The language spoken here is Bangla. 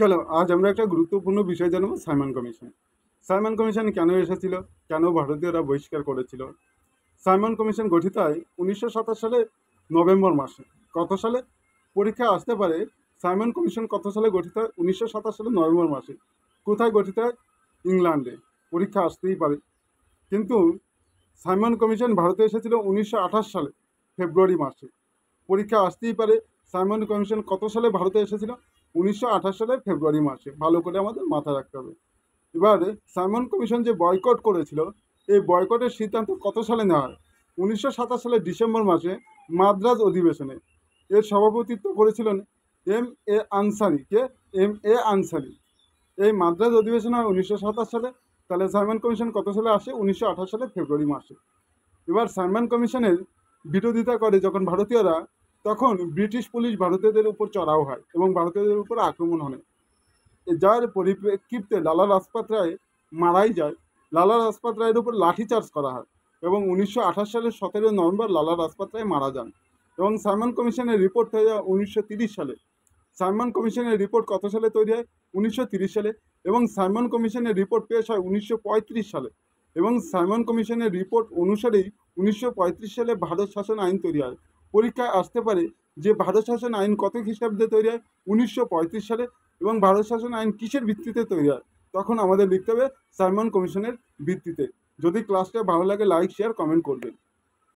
চলো আজ আমরা একটা গুরুত্বপূর্ণ বিষয় জানবো সাইমন কমিশন সাইমন কমিশন কেন এসেছিল কেন ভারতীয়রা বহিষ্কার করেছিল সাইমন কমিশন গঠিত হয় উনিশশো সালে নভেম্বর মাসে কত সালে পরীক্ষা আসতে পারে সাইমন কমিশন কত সালে গঠিত হয় উনিশশো সালে নভেম্বর মাসে কোথায় গঠিত হয় ইংল্যান্ডে পরীক্ষা আসতেই পারে কিন্তু সাইমন কমিশন ভারতে এসেছিল উনিশশো সালে ফেব্রুয়ারি মাসে পরীক্ষা আসতেই পারে সাইমন কমিশন কত সালে ভারতে এসেছিল উনিশশো সালের ফেব্রুয়ারি মাসে ভালো করে আমাদের মাথা রাখতে হবে এবারে সাইমন কমিশন যে বয়কট করেছিল এই বয়কটের সিদ্ধান্ত কত সালে নেওয়া হয় উনিশশো সালের ডিসেম্বর মাসে মাদ্রাজ অধিবেশনে এর সভাপতিত্ব করেছিলেন এম এ আনসারি কে এম এ আনসারি এই মাদ্রাজ অধিবেশন হয় উনিশশো সালে তাহলে সাইমন কমিশন কত সালে আসে উনিশশো সালে ফেব্রুয়ারি মাসে এবার সাইমন কমিশনের বিরোধিতা করে যখন ভারতীয়রা তখন ব্রিটিশ পুলিশ ভারতীয়দের উপর চড়াও হয় এবং ভারতীয়দের উপর আক্রমণ হয় যার পরিপ্রেক্ষিতে লালা রাজপাত রায় মারাই যায় লালা রাজপাত রায়ের উপর লাঠিচার্জ করা হয় এবং উনিশশো সালের সতেরো নভেম্বর লালা রাজপাত রায় মারা যান এবং সাইমন কমিশনের রিপোর্ট হয়ে যায় উনিশশো সালে সাইমন কমিশনের রিপোর্ট কত সালে তৈরি হয় উনিশশো সালে এবং সাইমন কমিশনের রিপোর্ট পেশ হয় উনিশশো সালে এবং সাইমন কমিশনের রিপোর্ট অনুসারেই উনিশশো সালে ভারত শাসন আইন তৈরি হয় পরীক্ষায় আসতে পারে যে ভারত শাসন আইন কত খ্রিস্টাব্দে তৈরি হয় উনিশশো সালে এবং ভারত শাসন আইন কিসের ভিত্তিতে তৈরি হয় তখন আমাদের লিখতে হবে সাইমন কমিশনের ভিত্তিতে যদি ক্লাসটা ভালো লাগে লাইক শেয়ার কমেন্ট করবেন